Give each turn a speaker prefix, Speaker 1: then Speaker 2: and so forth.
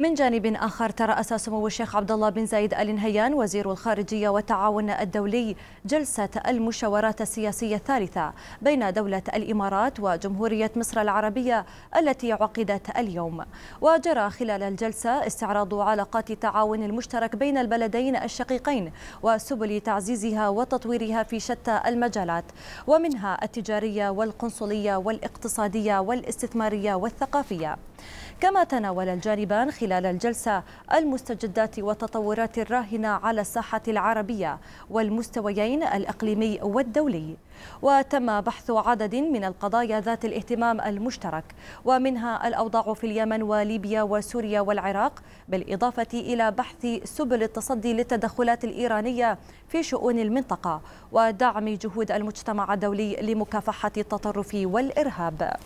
Speaker 1: من جانب آخر ترأس سمو الشيخ عبد الله بن زايد آل نهيان وزير الخارجية والتعاون الدولي جلسة المشاورات السياسية الثالثة بين دولة الإمارات وجمهورية مصر العربية التي عقدت اليوم وجرى خلال الجلسة استعراض علاقات التعاون المشترك بين البلدين الشقيقين وسبل تعزيزها وتطويرها في شتى المجالات ومنها التجارية والقنصلية والاقتصادية والاستثمارية والثقافية كما تناول الجانبان خلال الجلسة المستجدات والتطورات الراهنة على الساحة العربية والمستويين الإقليمي والدولي وتم بحث عدد من القضايا ذات الاهتمام المشترك ومنها الأوضاع في اليمن وليبيا وسوريا والعراق بالإضافة إلى بحث سبل التصدي للتدخلات الإيرانية في شؤون المنطقة ودعم جهود المجتمع الدولي لمكافحة التطرف والإرهاب